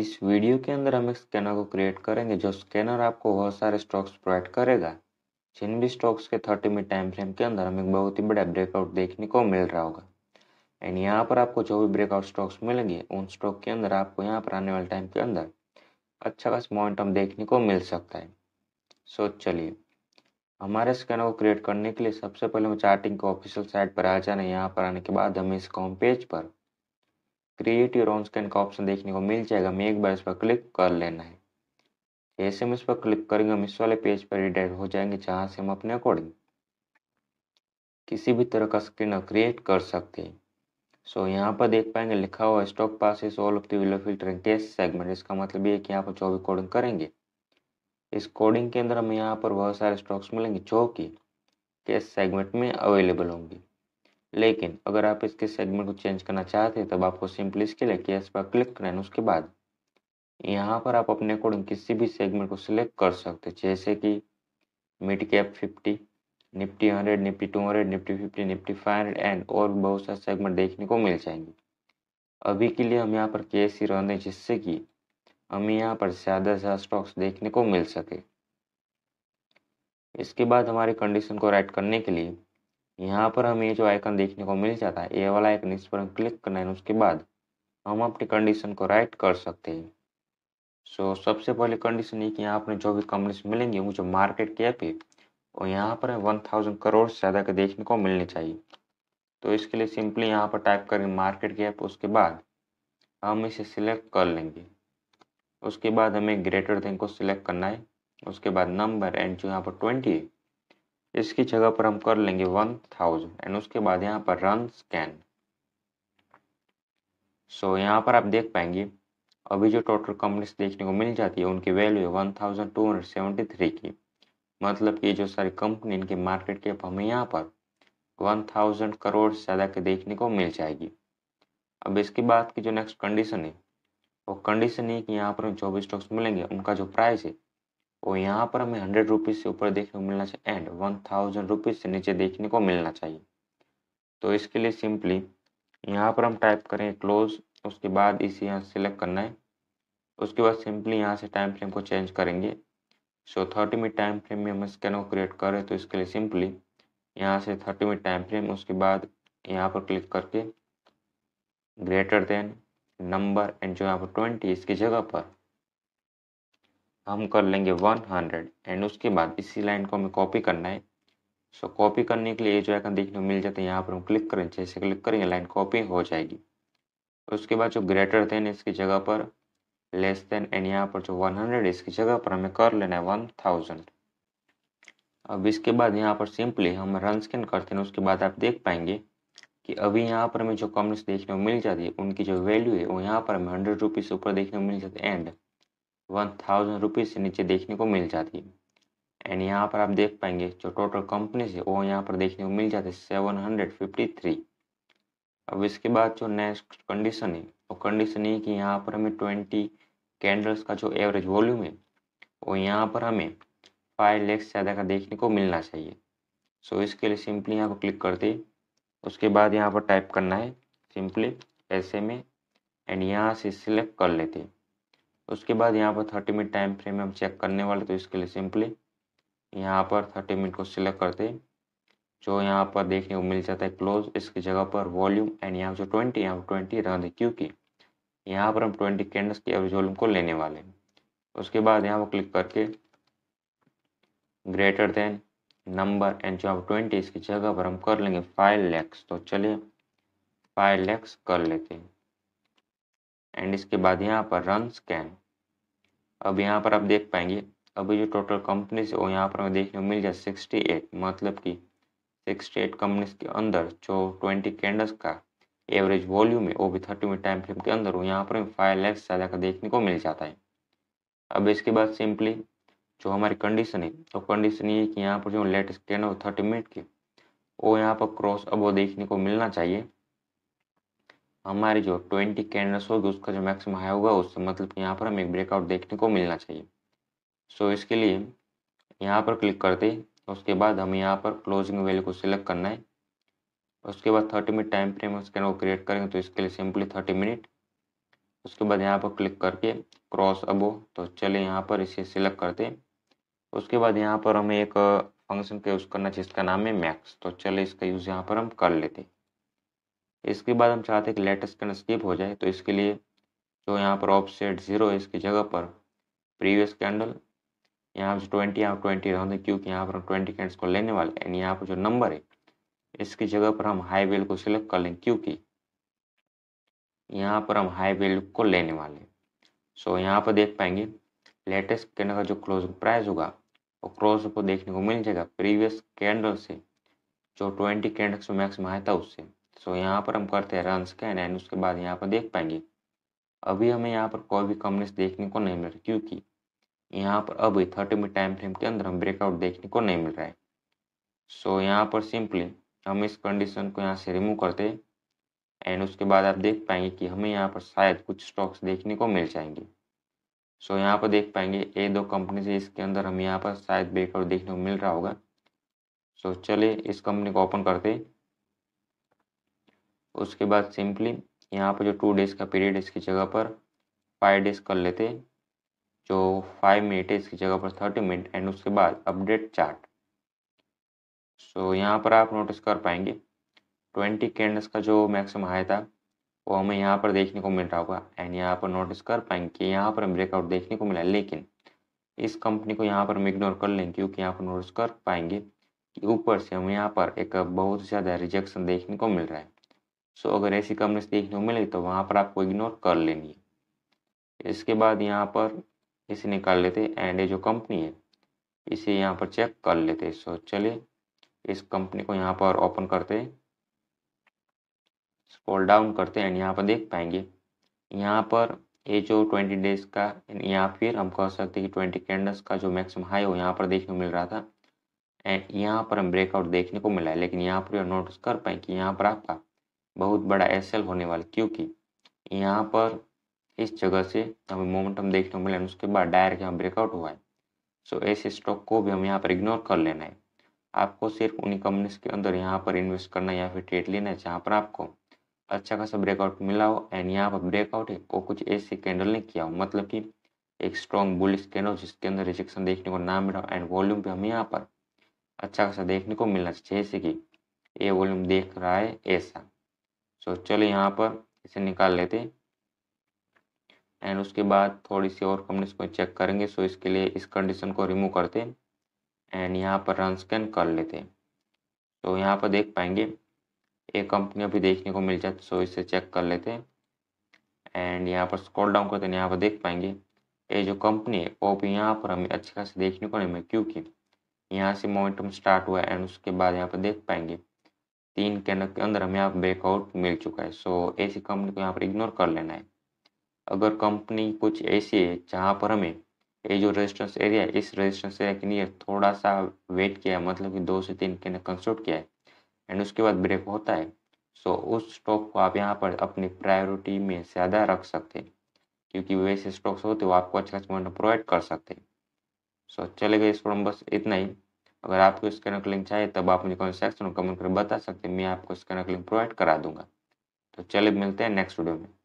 इस वीडियो के अंदर हम एक स्कैनर को क्रिएट करेंगे जो स्कैनर आपको बहुत सारे स्टॉक्स प्रोवाइड करेगा जिन भी स्टॉक्स के थर्टी मिनट टाइम फ्रेम के अंदर हमें बहुत ही बड़ा ब्रेकआउट देखने को मिल रहा होगा एंड यहाँ पर आपको जो भी ब्रेकआउट स्टॉक्स मिलेंगे उन स्टॉक के अंदर आपको यहाँ पर आने वाले टाइम के अंदर अच्छा खास मोमेंटम देखने को मिल सकता है सो चलिए हमारे स्कैनर को क्रिएट करने के लिए सबसे पहले हम चार्टिंग के ऑफिशियल साइट पर आ जाना यहाँ पर आने के बाद हमें इस कॉम पेज पर क्रिएट योर ऑन स्कैन का ऑप्शन देखने को मिल जाएगा हमें एक बार इस पर क्लिक कर लेना है जैसे हम इस पर क्लिक करेंगे हम इस वाले पेज पर रिडायरेक्ट हो जाएंगे जहाँ से हम अपने अकॉर्डिंग किसी भी तरह का स्क्रीन क्रिएट कर सकते हैं सो so, यहाँ पर देख पाएंगे लिखा हुआ stock passes all of the below filtering test segment इसका मतलब ये कि यहाँ पर जो भी कोडिंग करेंगे इस कोडिंग के अंदर हमें यहाँ पर बहुत सारे स्टॉक्स मिलेंगे जो कि टेस्ट सेगमेंट में अवेलेबल होंगे लेकिन अगर आप इसके सेगमेंट को चेंज करना चाहते हैं तब आपको सिंपली इसके लिए केस पर क्लिक करें उसके बाद यहाँ पर आप अपने अकॉर्डिंग किसी भी सेगमेंट को सिलेक्ट कर सकते हैं जैसे कि mid cap fifty Nifty hundred Nifty two hundred Nifty fifty Nifty five hundred and और बहुत सारे सेगमेंट देखने को मिल जाएंगे अभी के लिए हम यहाँ पर केस ही रहने जिससे कि हमें यहाँ पर ज़्यादा से स्टॉक्स देखने को मिल सके इसके बाद हमारी कंडीशन को राइट करने के लिए यहाँ पर हमें जो आइकन देखने को मिल जाता है ए वाला आइकन इस पर हम क्लिक करना है उसके बाद हम अपनी कंडीशन को राइट कर सकते हैं सो so, सबसे पहले कंडीशन ये कि यहाँ अपने जो भी कंपनीज मिलेंगी मुझे मार्केट कैप है और यहाँ पर वन थाउजेंड करोड़ से ज़्यादा के देखने को मिलने चाहिए तो इसके लिए सिंपली यहाँ पर टाइप करेंगे मार्केट कैप उसके बाद हम इसे सिलेक्ट कर लेंगे उसके बाद हमें ग्रेटर देन को सिलेक्ट करना है उसके बाद नंबर एंड जो यहाँ पर ट्वेंटी है इसकी जगह पर हम कर लेंगे वन थाउजेंड एंड उसके बाद यहाँ पर रन स्कैन सो यहाँ पर आप देख पाएंगे अभी जो टोटल कंपनीज देखने को मिल जाती है उनकी value one thousand two hundred seventy three की मतलब कि जो सारी कंपनी इनकी मार्केट के हमें यहाँ पर वन थाउजेंड करोड़ से ज़्यादा के देखने को मिल जाएगी अब इसके बाद की जो नेक्स्ट कंडीशन है वो कंडीशन ये कि यहाँ पर जो भी स्टॉक्स मिलेंगे उनका जो प्राइस है और तो यहाँ पर हमें हंड्रेड रुपीज़ से ऊपर देखने को मिलना चाहिए एंड वन थाउजेंड रुपीज़ से नीचे देखने को मिलना चाहिए तो इसके लिए सिंपली यहाँ पर हम टाइप करें क्लोज उसके बाद इसे यहाँ सेलेक्ट करना है उसके बाद सिंपली यहाँ से टाइम फ्रेम को चेंज करेंगे so thirty minute time frame में हम स्कैन को क्रिएट कर रहे हैं तो इसके लिए सिंपली यहाँ से थर्टी मिनट टाइम फ्रेम उसके बाद यहाँ पर क्लिक करके ग्रेटर देन नंबर एंड जो यहाँ पर ट्वेंटी इसकी जगह पर हम कर लेंगे वन हंड्रेड एंड उसके बाद इसी लाइन को हमें कॉपी करना है सो so, कॉपी करने के लिए जो आइकन देखने को मिल जाता है यहाँ पर हम क्लिक करें जैसे क्लिक करेंगे लाइन कॉपी हो जाएगी उसके बाद जो ग्रेटर देन इसकी जगह पर लेस देन एंड यहाँ पर जो 100 इसकी जगह पर हमें कर लेना है वन थाउजेंड अब इसके बाद यहाँ पर सिंपली हम रन स्कैन करते हैं उसके बाद आप देख पाएंगे कि अभी यहाँ पर हमें जो कमेंट्स देखने को मिल जाती है उनकी जो वैल्यू है वो यहाँ पर हमें हंड्रेड रुपीज़ ऊपर देखने को मिल जाती है एंड वन थाउजेंड रुपीज़ से नीचे देखने को मिल जाती है एंड यहाँ पर आप देख पाएंगे जो टोटल कंपनी है वो यहाँ पर देखने को मिल जाती हैं सेवन हंड्रेड फिफ्टी थ्री अब इसके बाद जो नेक्स्ट कंडीशन है वो कंडीशन ये कि यहाँ पर हमें ट्वेंटी कैंडल्स का जो एवरेज वॉल्यूम है वो यहाँ पर हमें फाइव से ज़्यादा का देखने को मिलना चाहिए सो इसके लिए सिंपली यहाँ को क्लिक करते उसके बाद यहाँ पर टाइप करना है सिंपली पैसे में एंड यहाँ से सिलेक्ट कर लेते हैं उसके बाद यहाँ पर थर्टी मिनट टाइम फ्रेम हम चेक करने वाले तो इसके लिए सिंपली यहाँ पर थर्टी मिनट को सिलेक्ट करते हैं जो यहाँ पर देखने को मिल जाता है क्लोज इसकी जगह पर वॉल्यूम एंड यहाँ जो ट्वेंटी यहाँ पर ट्वेंटी रख दें क्योंकि यहाँ पर हम ट्वेंटी कैंडल्स की एवरेज वॉल्यूम को लेने वाले हैं उसके बाद यहाँ पर क्लिक करके ग्रेटर देन नंबर एंड जो आप ट्वेंटी इसकी जगह पर हम कर लेंगे फाइव लैक्स तो चलिए फाइव लैक्स कर लेते हैं एंड इसके बाद यहाँ पर रन स्कैन अब यहाँ पर आप देख पाएंगे अभी जो टोटल कंपनीज है वो यहाँ पर हमें देखने को मिल जाए सिक्सटी एट मतलब कि सिक्सटी एट कंपनीज के अंदर जो ट्वेंटी कैंडल्स का एवरेज वॉल्यूम है वो भी थर्टी मिनट टाइम फ्रेम के अंदर हो यहाँ पर हमें फाइव लैक्स ज़्यादा का देखने को मिल जाता है अब इसके बाद सिंपली जो हमारी कंडीशन है तो कंडीशन ये कि यहाँ पर जो लेटेस्ट कैंडल थर्टी मिनट की वो यहाँ पर क्रॉस अब वो देखने को मिलना चाहिए हमारी जो ट्वेंटी कैंडल्स होगी उसका जो मैक्सिमम हाई होगा उससे मतलब कि यहाँ पर हमें एक ब्रेकआउट देखने को मिलना चाहिए सो इसके लिए यहाँ पर क्लिक करते उसके बाद हमें यहाँ पर क्लोजिंग वैल्यू को सिलेक्ट करना है उसके बाद थर्टी मिनट टाइम फ्रेम उसके अंदर क्रिएट करेंगे तो इसके लिए सिंपली थर्टी मिनट उसके बाद यहाँ पर क्लिक करके क्रॉस अबो तो चले यहाँ पर इसे सिलेक्ट करते उसके बाद यहाँ पर हमें एक फंक्शन का यूज़ करना चाहिए इसका नाम है मैक्स तो चले इसका यूज़ यहाँ पर हम कर लेते इसके बाद हम चाहते हैं कि लेटेस्ट कैन स्किप हो जाए तो इसके लिए जो यहाँ पर ऑफ सेट ज़ीरो है इसकी जगह पर प्रीवियस कैंडल यहाँ पर ट्वेंटी यहाँ ट्वेंटी रहने क्योंकि यहाँ पर हम ट्वेंटी कैंडल्स को लेने वाले एंड यहाँ पर जो नंबर है इसकी जगह पर हम हाई वेल को सिलेक्ट कर लें क्योंकि यहाँ पर हम हाई वेल को लेने वाले हैं सो so, यहाँ पर देख पाएंगे लेटेस्ट कैंडल का जो क्लोजिंग प्राइस होगा वो क्लोज को देखने को मिल जाएगा प्रीवियस कैंडल से जो ट्वेंटी कैंडल्स मैक्सिमम आया था उससे सो so, यहाँ पर हम करते हैं रन स्कैन एंड उसके बाद यहाँ पर देख पाएंगे अभी हमें यहाँ पर कोई भी कमनेस देखने को नहीं मिल रही क्योंकि यहाँ पर अभी थर्टी मिनट टाइम फ्रेम के अंदर हम ब्रेकआउट देखने को नहीं मिल रहा है सो so, यहाँ पर सिंपली हम इस कंडीशन को यहाँ से रिमूव करते हैं एंड उसके बाद आप देख पाएंगे कि हमें यहाँ पर शायद कुछ स्टॉक्स देखने को मिल जाएंगे सो so, यहाँ पर देख पाएंगे ये दो कंपनी से इसके अंदर हम यहाँ पर शायद ब्रेकआउट देखने को मिल रहा होगा सो so, चलिए इस कंपनी को ओपन करते हैं उसके बाद सिंपली यहाँ पर जो टू डेज़ का पीरियड इसकी जगह पर फाइव डेज़ कर लेते जो फाइव मिनट है इसकी जगह पर थर्टी मिनट एंड उसके बाद अपडेट चार्ट सो so, यहाँ पर आप नोटिस कर पाएंगे ट्वेंटी कैंडल्स का जो मैक्सिमम हाई था वो हमें यहाँ पर देखने को मिल रहा होगा एंड यहाँ पर नोटिस कर पाएंगे कि यहाँ पर ब्रेकआउट देखने को मिला लेकिन इस कंपनी को यहाँ पर हम इग्नोर कर लेंगे क्योंकि यहाँ पर नोटिस कर पाएंगे कि ऊपर से हमें यहाँ पर एक बहुत ज़्यादा रिजेक्शन देखने को मिल रहा है सो अगर ऐसी कंपनी देखने को मिलेगी तो वहाँ पर आपको इग्नोर कर लेनी है इसके बाद यहाँ पर इसे निकाल लेते हैं एंड ये जो कंपनी है इसे यहाँ पर चेक कर लेते हैं सो चलिए इस कंपनी को यहाँ पर ओपन करते हैं स्क्रॉल डाउन करते हैं एंड यहाँ पर देख पाएंगे यहाँ पर ये जो ट्वेंटी डेज का या फिर हम कह सकते हैं कि ट्वेंटी कैंडल्स का जो मैक्सिमम हाई हो यहाँ पर देखने को मिल रहा था एंड यहाँ पर हम ब्रेकआउट देखने को मिला है लेकिन यहाँ पर नोटिस कर पाए कि यहाँ पर आपका बहुत बड़ा एस होने वाला क्योंकि यहाँ पर इस जगह से हमें मोमेंटम देखने को मिला उसके बाद डायरेक्ट यहाँ ब्रेकआउट हुआ है सो ऐसे स्टॉक को भी हम यहाँ पर इग्नोर कर लेना है आपको सिर्फ उन्हीं कंपनीज के अंदर यहाँ पर इन्वेस्ट करना है या फिर ट्रेड लेना है जहाँ पर आपको अच्छा खासा ब्रेकआउट मिला हो एंड यहाँ पर ब्रेकआउट है वो कुछ ऐसे कैंडल ने किया हो मतलब कि एक स्ट्रॉन्ग बुलिस कैंडल जिसके अंदर रिजेक्शन देखने को ना मिला एंड वॉल्यूम भी हमें यहाँ पर अच्छा खासा देखने को मिलना जैसे कि ये वॉल्यूम देख रहा है ऐसा सो चलो यहाँ पर इसे निकाल लेते एंड उसके बाद थोड़ी सी और हम इसको चेक करेंगे सो इसके लिए इस कंडीशन को रिमूव करते एंड यहाँ पर रन स्कैन कर लेते तो यहाँ पर देख पाएंगे एक कंपनी अभी देखने को मिल जाती सो इसे चेक कर लेते हैं एंड यहाँ पर स्क्रॉल डाउन करते हैं यहाँ पर देख पाएंगे ये जो कंपनी है वो भी यहाँ पर हमें अच्छी खासे देखने को नहीं मिले क्योंकि यहाँ से मोमेंटम स्टार्ट हुआ एंड उसके बाद यहाँ पर देख पाएंगे तीन के अंदर हमें यहाँ ब्रेकआउट मिल चुका है सो ऐसी कंपनी को यहाँ पर इग्नोर कर लेना है अगर कंपनी कुछ ऐसी है जहाँ पर हमें ये जो रेजिस्टेंस एरिया है इस रेजिस्टेंस एरिया के नियर थोड़ा सा वेट किया है मतलब कि दो से तीन कैंडल कंस्ट्रक्ट किया है एंड उसके बाद ब्रेक होता है सो so, उस स्टॉक को आप यहाँ पर अपनी प्रायोरिटी में ज़्यादा रख सकते हैं क्योंकि वैसे स्टॉक्स होते वो आपको अच्छा अच्छा प्रोवाइड कर सकते हैं सो so, चले गए इस पर बस इतना ही अगर आपको स्कैनर का लिंक चाहिए तब आप मुझे कमेंट सेक्शन में कमेंट कर बता सकते हैं मैं आपको स्कैनर का लिंक प्रोवाइड करा दूंगा तो चलिए मिलते हैं नेक्स्ट वीडियो में